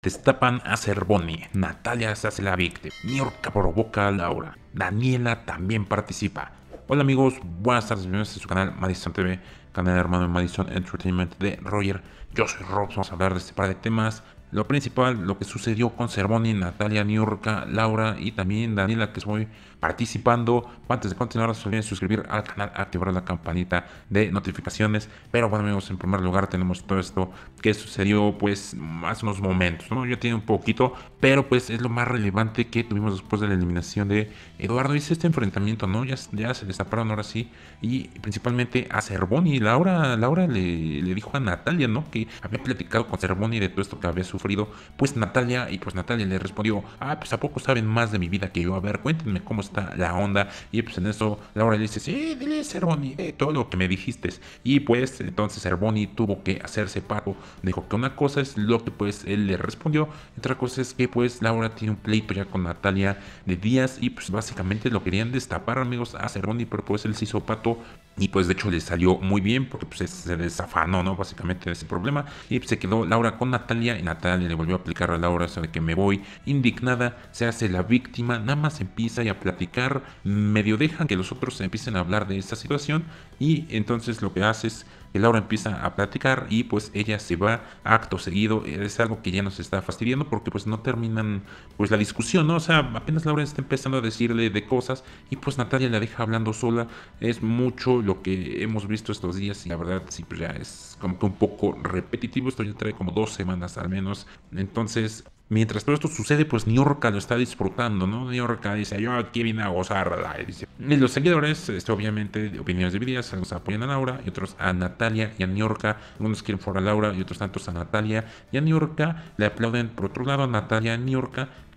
Destapan a Cerboni, Natalia se hace la víctima, Niorca provoca a Laura, Daniela también participa. Hola amigos, buenas tardes, bienvenidos a su canal Madison TV, canal hermano de Madison Entertainment de Roger. Yo soy Rob, vamos a hablar de este par de temas lo principal, lo que sucedió con Cervoni, Natalia Niurka, Laura y también Daniela que muy participando. Antes de continuar, no se olviden suscribir al canal, activar la campanita de notificaciones. Pero bueno amigos, en primer lugar tenemos todo esto que sucedió pues hace unos momentos. ¿no? Ya tiene un poquito, pero pues es lo más relevante que tuvimos después de la eliminación de Eduardo. Hice este enfrentamiento, ¿no? Ya, ya se destaparon ahora sí. Y principalmente a Cervoni. Laura, Laura le, le dijo a Natalia, ¿no? Que había platicado con Cervoni de todo esto que había sucedido sufrido, pues Natalia, y pues Natalia le respondió, ah, pues a poco saben más de mi vida que yo, a ver, cuéntenme cómo está la onda, y pues en eso Laura le dice, sí, dile Cervoni, eh, todo lo que me dijiste, y pues entonces Cervoni tuvo que hacerse paro, dijo que una cosa es lo que pues él le respondió, otra cosa es que pues Laura tiene un pleito ya con Natalia de días, y pues básicamente lo querían destapar amigos a Cervoni, pero pues él se hizo pato, y pues de hecho le salió muy bien porque pues, se desafanó, ¿no? Básicamente de ese problema. Y pues, se quedó Laura con Natalia y Natalia le volvió a aplicar a Laura eso de que me voy indignada, se hace la víctima, nada más empieza a platicar, medio dejan que los otros empiecen a hablar de esta situación y entonces lo que hace es Laura empieza a platicar y pues ella se va acto seguido. Es algo que ya nos está fastidiando porque pues no terminan pues la discusión, ¿no? O sea, apenas Laura está empezando a decirle de cosas y pues Natalia la deja hablando sola. Es mucho lo que hemos visto estos días y la verdad sí, pues ya es como que un poco repetitivo. Esto ya trae como dos semanas al menos. Entonces Mientras todo esto sucede, pues Niorca lo está disfrutando, ¿no? New dice, yo aquí vine a gozarla. Y, dice. y los seguidores, este, obviamente, opiniones divididas, algunos apoyan a Laura y otros a Natalia y a Niorca, unos Algunos quieren fuera a Laura y otros tantos a Natalia y a New Le aplauden por otro lado a Natalia y a New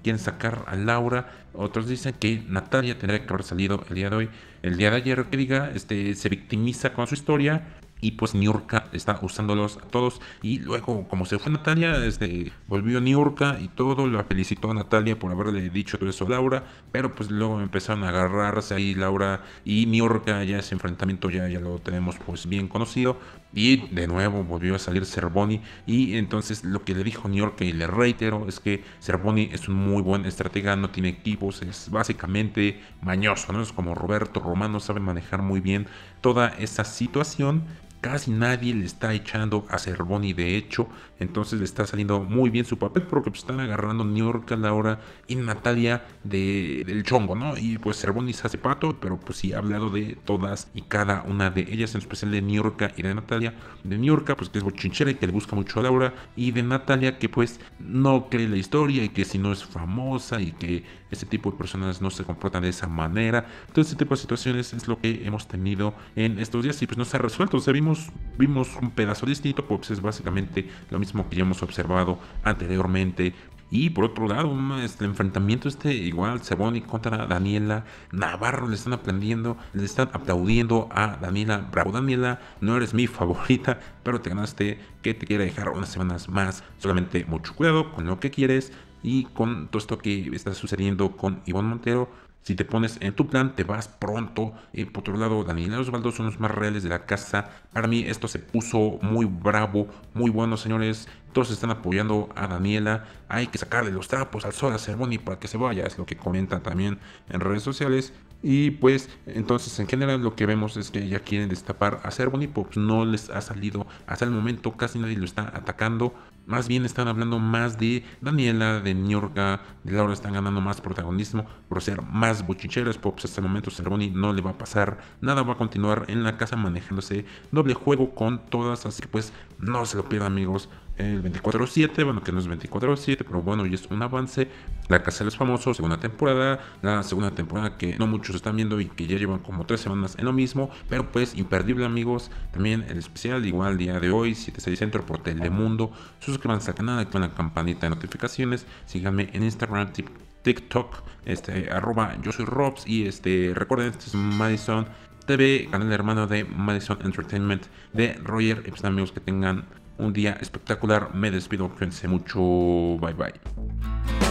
Quieren sacar a Laura. Otros dicen que Natalia tendría que haber salido el día de hoy. El día de ayer, que diga, este, se victimiza con su historia y pues Niurka está usándolos a todos y luego como se fue Natalia este, volvió Niurka y todo la felicitó a Natalia por haberle dicho todo eso a Laura pero pues luego empezaron a agarrarse ahí Laura y Niurka ya ese enfrentamiento ya, ya lo tenemos pues bien conocido y de nuevo volvió a salir Cerboni y entonces lo que le dijo Niurka y le reitero es que Cerboni es un muy buen estratega no tiene equipos es básicamente mañoso no es como Roberto Romano sabe manejar muy bien toda esa situación casi nadie le está echando a Cervoni de hecho, entonces le está saliendo muy bien su papel porque pues, están agarrando Niorca, Laura la hora y Natalia del chongo, ¿no? Y pues Cervoni se hace pato, pero pues sí ha hablado de todas y cada una de ellas, en especial de Niorca y de Natalia. De Niorca pues que es bochinchera y que le busca mucho a Laura, y de Natalia que pues no cree la historia y que si no es famosa y que ese tipo de personas no se comportan de esa manera. Entonces este tipo de situaciones es lo que hemos tenido en estos días y pues no se ha resuelto, o sea, vimos vimos, un pedazo distinto, pues es básicamente lo mismo que ya hemos observado anteriormente. Y por otro lado, este enfrentamiento este igual, y contra Daniela Navarro, le están aprendiendo le están aplaudiendo a Daniela Bravo. Daniela, no eres mi favorita, pero te ganaste que te quiera dejar unas semanas más. Solamente mucho cuidado con lo que quieres y con todo esto que está sucediendo con Ivonne Montero si te pones en tu plan, te vas pronto. Eh, por otro lado, Daniel Osvaldo son los más reales de la casa. Para mí esto se puso muy bravo, muy bueno, señores todos están apoyando a Daniela, hay que sacarle los trapos al sol a Cerboni para que se vaya, es lo que comentan también en redes sociales. Y pues entonces en general lo que vemos es que ya quieren destapar a Cerboni pops pues, no les ha salido hasta el momento, casi nadie lo está atacando. Más bien están hablando más de Daniela, de Niorga. de Laura están ganando más protagonismo por ser más bochicheros pues hasta el momento Cerboni no le va a pasar nada, va a continuar en la casa manejándose doble juego con todas, así que pues no se lo pierdan amigos, el 24-7, bueno, que no es 24-7, pero bueno, y es un avance. La Casa de los Famosos, segunda temporada, la segunda temporada que no muchos están viendo y que ya llevan como tres semanas en lo mismo, pero pues imperdible, amigos. También el especial, igual día de hoy, 7-6 Centro por Telemundo. Suscríbanse al canal, activen la campanita de notificaciones, síganme en Instagram, TikTok, este, arroba yo soy Robs y este, recuerden, este es Madison TV, canal hermano de Madison Entertainment de Roger. Y pues amigos que tengan un día espectacular. Me despido, cuídense mucho. Bye bye.